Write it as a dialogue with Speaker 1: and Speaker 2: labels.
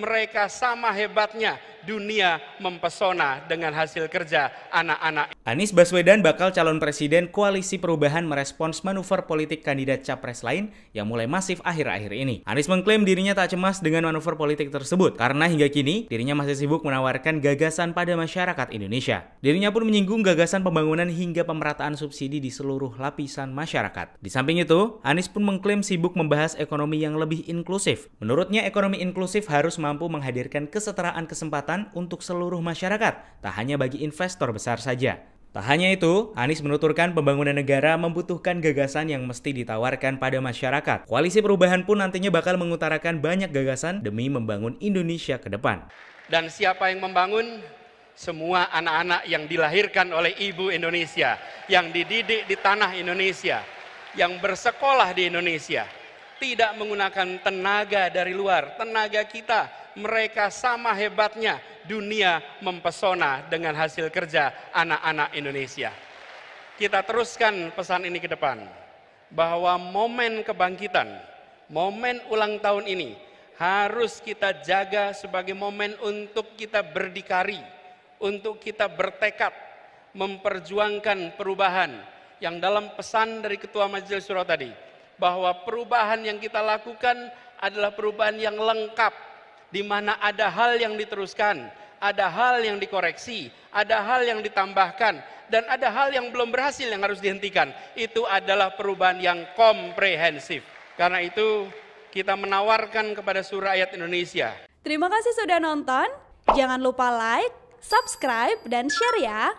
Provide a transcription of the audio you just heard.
Speaker 1: Mereka sama hebatnya dunia mempesona dengan hasil kerja anak-anak.
Speaker 2: Anies Baswedan bakal calon presiden Koalisi Perubahan merespons manuver politik kandidat capres lain yang mulai masif akhir-akhir ini. Anies mengklaim dirinya tak cemas dengan manuver politik tersebut karena hingga kini dirinya masih sibuk menawarkan gagasan pada masyarakat Indonesia. Dirinya pun menyinggung gagasan pembangunan hingga pemerataan subsidi di seluruh lapisan masyarakat. Di samping itu, Anies pun mengklaim sibuk membahas ekonomi yang lebih inklusif. Menurutnya ekonomi inklusif harus mampu menghadirkan kesetaraan kesempatan kesempatan untuk seluruh masyarakat, tak hanya bagi investor besar saja. Tak hanya itu, Anies menuturkan pembangunan negara membutuhkan gagasan yang mesti ditawarkan pada masyarakat. Koalisi Perubahan pun nantinya bakal mengutarakan banyak gagasan demi membangun Indonesia ke depan.
Speaker 1: Dan siapa yang membangun? Semua anak-anak yang dilahirkan oleh ibu Indonesia, yang dididik di tanah Indonesia, yang bersekolah di Indonesia, tidak menggunakan tenaga dari luar, tenaga kita, mereka sama hebatnya dunia mempesona dengan hasil kerja anak-anak Indonesia. Kita teruskan pesan ini ke depan, bahwa momen kebangkitan, momen ulang tahun ini harus kita jaga sebagai momen untuk kita berdikari, untuk kita bertekad memperjuangkan perubahan yang dalam pesan dari Ketua Majelis Surah tadi, bahwa perubahan yang kita lakukan adalah perubahan yang lengkap, di mana ada hal yang diteruskan, ada hal yang dikoreksi, ada hal yang ditambahkan, dan ada hal yang belum berhasil yang harus dihentikan. Itu adalah perubahan yang komprehensif. Karena itu kita menawarkan kepada seluruh rakyat Indonesia. Terima kasih sudah nonton. Jangan lupa like, subscribe, dan share ya.